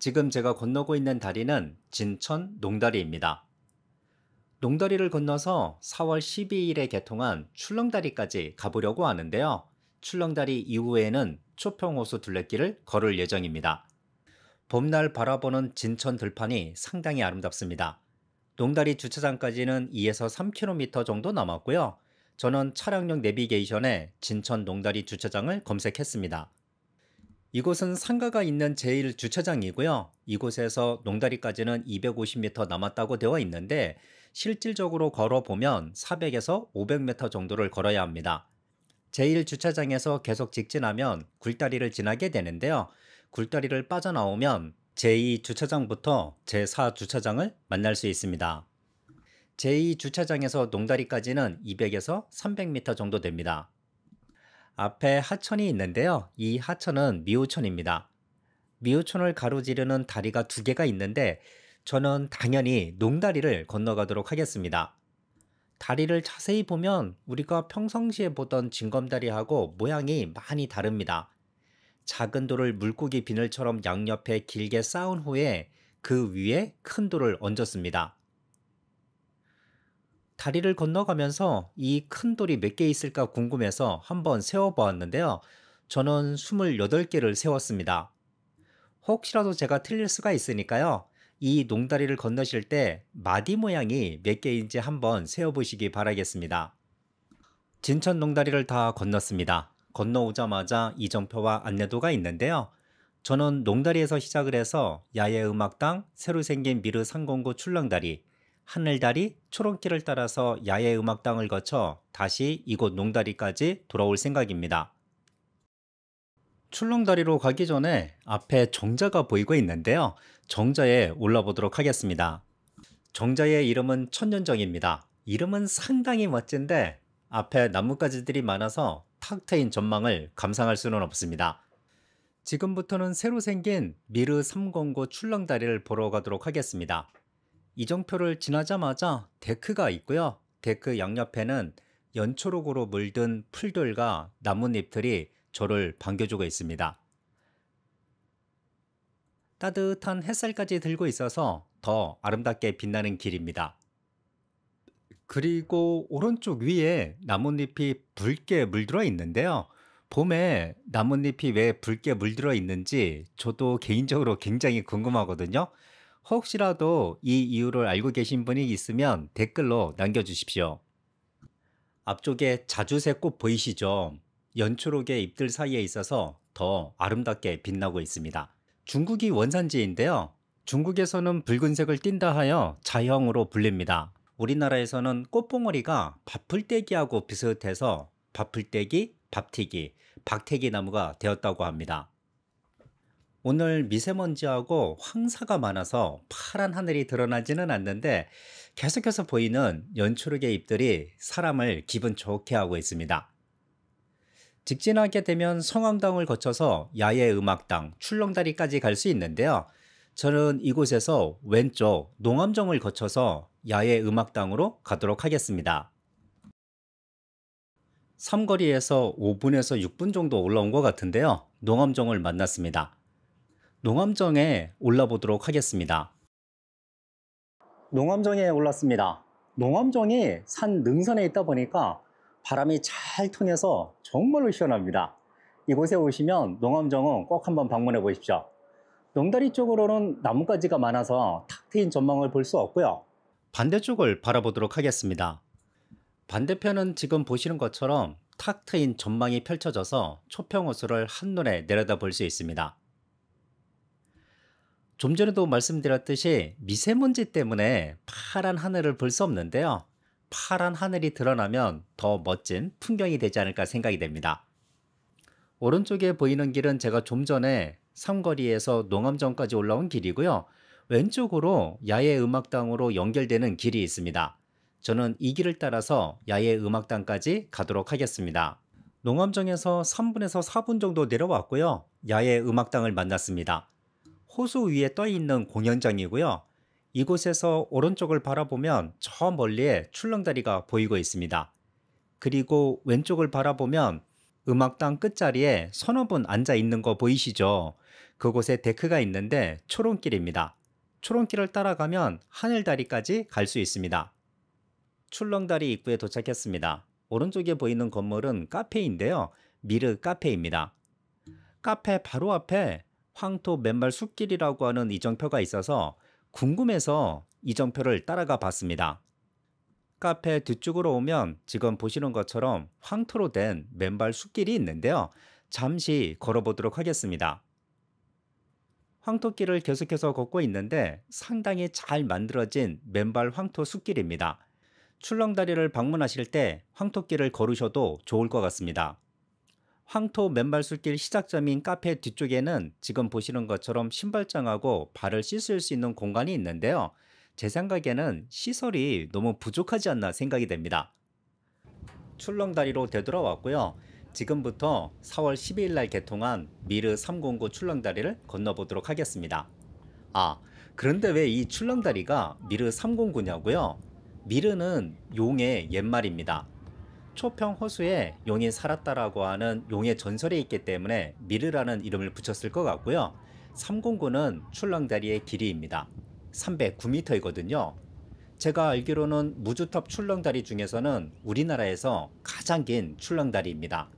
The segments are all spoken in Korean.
지금 제가 건너고 있는 다리는 진천 농다리입니다. 농다리를 건너서 4월 12일에 개통한 출렁다리까지 가보려고 하는데요. 출렁다리 이후에는 초평호수 둘레길을 걸을 예정입니다. 봄날 바라보는 진천 들판이 상당히 아름답습니다. 농다리 주차장까지는 2에서 3km 정도 남았고요. 저는 차량용 내비게이션에 진천 농다리 주차장을 검색했습니다. 이곳은 상가가 있는 제1 주차장이고요. 이곳에서 농다리까지는 250m 남았다고 되어 있는데 실질적으로 걸어보면 400에서 500m 정도를 걸어야 합니다. 제1 주차장에서 계속 직진하면 굴다리를 지나게 되는데요. 굴다리를 빠져나오면 제2 주차장부터 제4 주차장을 만날 수 있습니다. 제2 주차장에서 농다리까지는 200에서 300m 정도 됩니다. 앞에 하천이 있는데요. 이 하천은 미호천입니다. 미호천을 가로지르는 다리가 두 개가 있는데 저는 당연히 농다리를 건너가도록 하겠습니다. 다리를 자세히 보면 우리가 평상시에 보던 징검다리하고 모양이 많이 다릅니다. 작은 돌을 물고기 비늘처럼 양옆에 길게 쌓은 후에 그 위에 큰 돌을 얹었습니다. 다리를 건너가면서 이 큰 돌이 몇 개 있을까 궁금해서 한번 세워보았는데요. 저는 28개를 세웠습니다. 혹시라도 제가 틀릴 수가 있으니까요. 이 농다리를 건너실 때 마디 모양이 몇 개인지 한번 세어보시기 바라겠습니다. 진천 농다리를 다 건넜습니다. 건너오자마자 이정표와 안내도가 있는데요. 저는 농다리에서 시작을 해서 야외음악당, 새로 생긴 미르 상공구 출렁다리, 하늘다리 초롱길을 따라서 야외 음악당을 거쳐 다시 이곳 농다리까지 돌아올 생각입니다. 출렁다리로 가기 전에 앞에 정자가 보이고 있는데요. 정자에 올라보도록 하겠습니다. 정자의 이름은 천년정입니다. 이름은 상당히 멋진데 앞에 나뭇가지들이 많아서 탁 트인 전망을 감상할 수는 없습니다. 지금부터는 새로 생긴 미르 3 0 9 출렁다리를 보러 가도록 하겠습니다. 이정표를 지나자마자 데크가 있고요. 데크 양옆에는 연초록으로 물든 풀들과 나뭇잎들이 저를 반겨주고 있습니다. 따뜻한 햇살까지 들고 있어서 더 아름답게 빛나는 길입니다. 그리고 오른쪽 위에 나뭇잎이 붉게 물들어 있는데요. 봄에 나뭇잎이 왜 붉게 물들어 있는지 저도 개인적으로 굉장히 궁금하거든요. 혹시라도 이 이유를 알고 계신 분이 있으면 댓글로 남겨주십시오. 앞쪽에 자주색 꽃 보이시죠? 연초록의 잎들 사이에 있어서 더 아름답게 빛나고 있습니다. 중국이 원산지인데요. 중국에서는 붉은색을 띈다 하여 자형으로 불립니다. 우리나라에서는 꽃봉오리가 밥풀떼기하고 비슷해서 밥풀떼기, 밥튀기, 박태기 나무가 되었다고 합니다. 오늘 미세먼지하고 황사가 많아서 파란 하늘이 드러나지는 않는데 계속해서 보이는 연초록의 잎들이 사람을 기분 좋게 하고 있습니다. 직진하게 되면 성황당을 거쳐서 야외 음악당 출렁다리까지 갈 수 있는데요. 저는 이곳에서 왼쪽 농암정을 거쳐서 야외 음악당으로 가도록 하겠습니다. 삼거리에서 5분에서 6분 정도 올라온 것 같은데요. 농암정을 만났습니다. 농암정에 올라보도록 하겠습니다. 농암정에 올랐습니다. 농암정이 산 능선에 있다 보니까 바람이 잘 통해서 정말로 시원합니다. 이곳에 오시면 농암정은 꼭 한번 방문해 보십시오. 농다리 쪽으로는 나뭇가지가 많아서 탁 트인 전망을 볼 수 없고요. 반대쪽을 바라보도록 하겠습니다. 반대편은 지금 보시는 것처럼 탁 트인 전망이 펼쳐져서 초평호수를 한눈에 내려다볼 수 있습니다. 좀 전에도 말씀드렸듯이 미세먼지 때문에 파란 하늘을 볼 수 없는데요. 파란 하늘이 드러나면 더 멋진 풍경이 되지 않을까 생각이 됩니다. 오른쪽에 보이는 길은 제가 좀 전에 삼거리에서 농암정까지 올라온 길이고요. 왼쪽으로 야외 음악당으로 연결되는 길이 있습니다. 저는 이 길을 따라서 야외 음악당까지 가도록 하겠습니다. 농암정에서 3분에서 4분 정도 내려왔고요. 야외 음악당을 만났습니다. 호수 위에 떠 있는 공연장이고요. 이곳에서 오른쪽을 바라보면 저 멀리에 출렁다리가 보이고 있습니다. 그리고 왼쪽을 바라보면 음악당 끝자리에 서너 분 앉아 있는 거 보이시죠? 그곳에 데크가 있는데 초롱길입니다. 초롱길을 따라가면 하늘다리까지 갈 수 있습니다. 출렁다리 입구에 도착했습니다. 오른쪽에 보이는 건물은 카페인데요. 미르 카페입니다. 카페 바로 앞에 황토 맨발 숲길이라고 하는 이정표가 있어서 궁금해서 이정표를 따라가 봤습니다. 카페 뒤쪽으로 오면 지금 보시는 것처럼 황토로 된 맨발 숲길이 있는데요. 잠시 걸어보도록 하겠습니다. 황토길을 계속해서 걷고 있는데 상당히 잘 만들어진 맨발 황토 숲길입니다. 출렁다리를 방문하실 때 황토길을 걸으셔도 좋을 것 같습니다. 황토 맨발 술길 시작점인 카페 뒤쪽에는 지금 보시는 것처럼 신발장하고 발을 씻을 수 있는 공간이 있는데요. 제 생각에는 시설이 너무 부족하지 않나 생각이 됩니다. 출렁다리로 되돌아왔고요. 지금부터 4월 12일 날 개통한 미르 309 출렁다리를 건너보도록 하겠습니다. 아, 그런데 왜 이 출렁다리가 미르 309냐고요? 미르는 용의 옛말입니다. 속초평 호수에 용이 살았다라고 하는 용의 전설이 있기 때문에 미르라는 이름을 붙였을 것 같고요. 309는 출렁다리의 길이입니다. 309m이거든요. 제가 알기로는 무주탑 출렁다리 중에서는 우리나라에서 가장 긴 출렁다리입니다.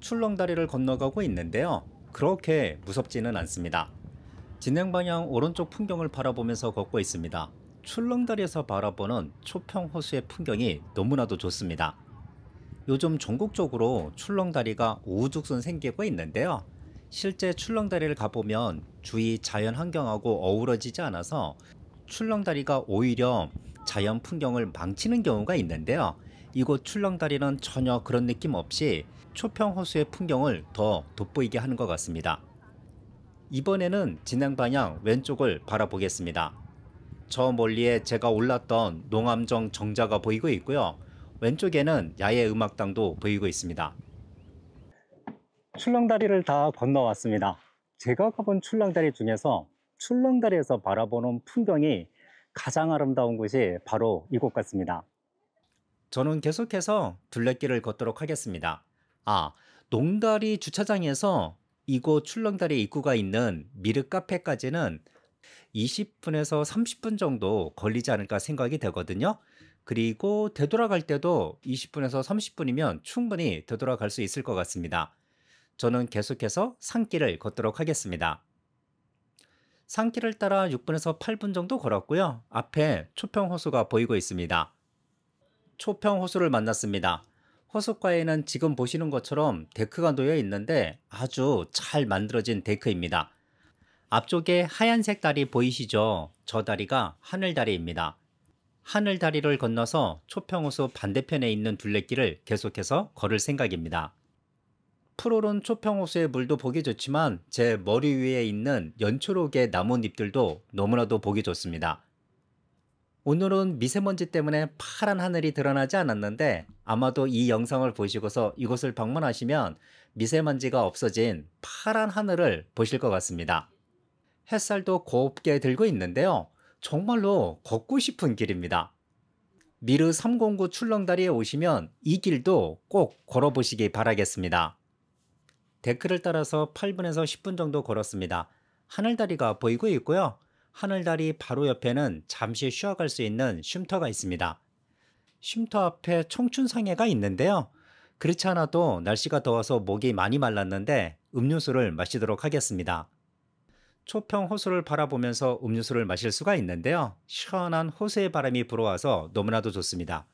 출렁다리를 건너가고 있는데요. 그렇게 무섭지는 않습니다. 진행 방향 오른쪽 풍경을 바라보면서 걷고 있습니다. 출렁다리에서 바라보는 초평 호수의 풍경이 너무나도 좋습니다. 요즘 전국적으로 출렁다리가 우죽순 생기고 있는데요. 실제 출렁다리를 가보면 주위 자연 환경하고 어우러지지 않아서 출렁다리가 오히려 자연 풍경을 망치는 경우가 있는데요. 이곳 출렁다리는 전혀 그런 느낌 없이 초평 호수의 풍경을 더 돋보이게 하는 것 같습니다. 이번에는 진행 방향 왼쪽을 바라보겠습니다. 저 멀리에 제가 올랐던 농암정 정자가 보이고 있고요. 왼쪽에는 야외 음악당도 보이고 있습니다. 출렁다리를 다 건너왔습니다. 제가 가본 출렁다리 중에서 출렁다리에서 바라보는 풍경이 가장 아름다운 곳이 바로 이곳 같습니다. 저는 계속해서 둘레길을 걷도록 하겠습니다. 아, 농다리 주차장에서 이곳 출렁다리 입구가 있는 미르 카페까지는 20분에서 30분 정도 걸리지 않을까 생각이 되거든요. 그리고 되돌아갈 때도 20분에서 30분이면 충분히 되돌아갈 수 있을 것 같습니다. 저는 계속해서 산길을 걷도록 하겠습니다. 산길을 따라 6분에서 8분 정도 걸었고요. 앞에 초평호수가 보이고 있습니다. 초평호수를 만났습니다. 호수가에는 지금 보시는 것처럼 데크가 놓여 있는데 아주 잘 만들어진 데크입니다. 앞쪽에 하얀색 다리 보이시죠? 저 다리가 하늘다리입니다. 하늘다리를 건너서 초평호수 반대편에 있는 둘레길을 계속해서 걸을 생각입니다. 푸르른 초평호수의 물도 보기 좋지만 제 머리 위에 있는 연초록의 나뭇잎들도 너무나도 보기 좋습니다. 오늘은 미세먼지 때문에 파란 하늘이 드러나지 않았는데 아마도 이 영상을 보시고서 이곳을 방문하시면 미세먼지가 없어진 파란 하늘을 보실 것 같습니다. 햇살도 곱게 들고 있는데요. 정말로 걷고 싶은 길입니다. 미르 309 출렁다리에 오시면 이 길도 꼭 걸어보시기 바라겠습니다. 데크를 따라서 8분에서 10분 정도 걸었습니다. 하늘다리가 보이고 있고요. 하늘다리 바로 옆에는 잠시 쉬어갈 수 있는 쉼터가 있습니다. 쉼터 앞에 청춘상해가 있는데요. 그렇지 않아도 날씨가 더워서 목이 많이 말랐는데 음료수를 마시도록 하겠습니다. 초평 호수를 바라보면서 음료수를 마실 수가 있는데요. 시원한 호수의 바람이 불어와서 너무나도 좋습니다.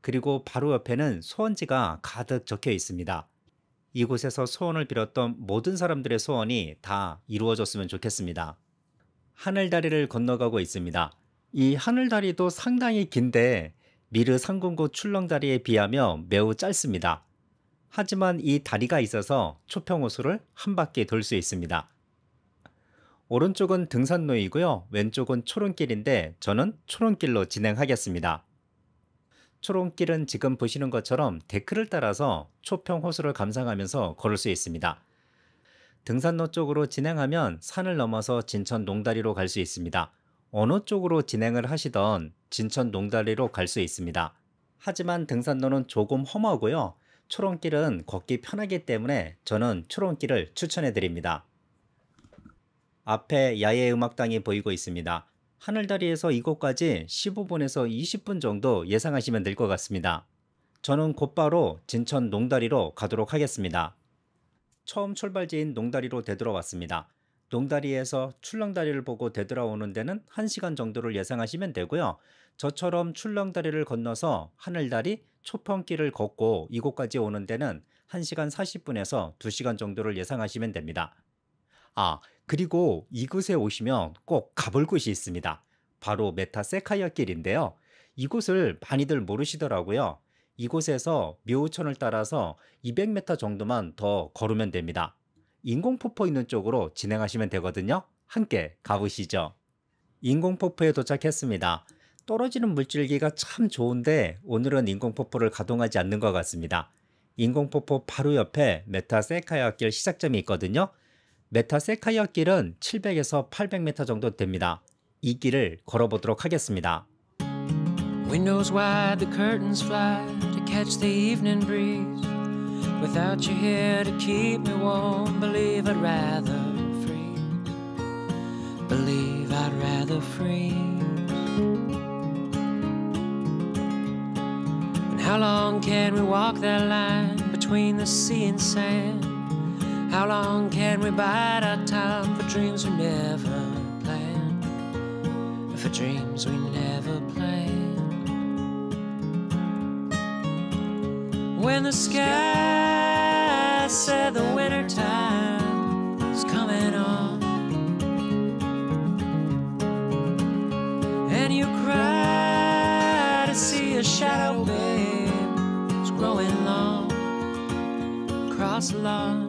그리고 바로 옆에는 소원지가 가득 적혀 있습니다. 이곳에서 소원을 빌었던 모든 사람들의 소원이 다 이루어졌으면 좋겠습니다. 하늘다리를 건너가고 있습니다. 이 하늘다리도 상당히 긴데 미르 상공고 출렁다리에 비하면 매우 짧습니다. 하지만 이 다리가 있어서 초평호수를 한 바퀴 돌 수 있습니다. 오른쪽은 등산로이고요. 왼쪽은 초롱길인데 저는 초롱길로 진행하겠습니다. 초롱길은 지금 보시는 것처럼 데크를 따라서 초평 호수를 감상하면서 걸을 수 있습니다. 등산로 쪽으로 진행하면 산을 넘어서 진천 농다리로 갈 수 있습니다. 어느 쪽으로 진행을 하시던 진천 농다리로 갈 수 있습니다. 하지만 등산로는 조금 험하고요. 초롱길은 걷기 편하기 때문에 저는 초롱길을 추천해 드립니다. 앞에 야외 음악당이 보이고 있습니다. 하늘다리에서 이곳까지 15분에서 20분 정도 예상하시면 될 것 같습니다. 저는 곧바로 진천 농다리로 가도록 하겠습니다. 처음 출발지인 농다리로 되돌아왔습니다. 농다리에서 출렁다리를 보고 되돌아오는 데는 1시간 정도를 예상하시면 되고요. 저처럼 출렁다리를 건너서 하늘다리, 초평길을 걷고 이곳까지 오는 데는 1시간 40분에서 2시간 정도를 예상하시면 됩니다. 아, 그리고 이곳에 오시면 꼭 가볼 곳이 있습니다. 바로 메타 세카이어 길인데요. 이곳을 많이들 모르시더라고요. 이곳에서 묘천을 따라서 200m 정도만 더 걸으면 됩니다. 인공폭포 있는 쪽으로 진행하시면 되거든요. 함께 가보시죠. 인공폭포에 도착했습니다. 떨어지는 물줄기가 참 좋은데 오늘은 인공폭포를 가동하지 않는 것 같습니다. 인공폭포 바로 옆에 메타 세카이어길 시작점이 있거든요. 메타 세카이어 길은 700에서 800m 정도 됩니다. 이 길을 걸어보도록 하겠습니다. Windows wide, the curtains fly to catch the evening breeze. Without you here to keep me warm, believe I'd rather freeze. Believe I'd rather freeze. And how long can we walk that line between the sea and sand? How long can we bide our time for dreams we never planned? For dreams we never planned. When the sky said the winter time is coming on, and you cry to see a shadow, babe, it's growing long across the lawn.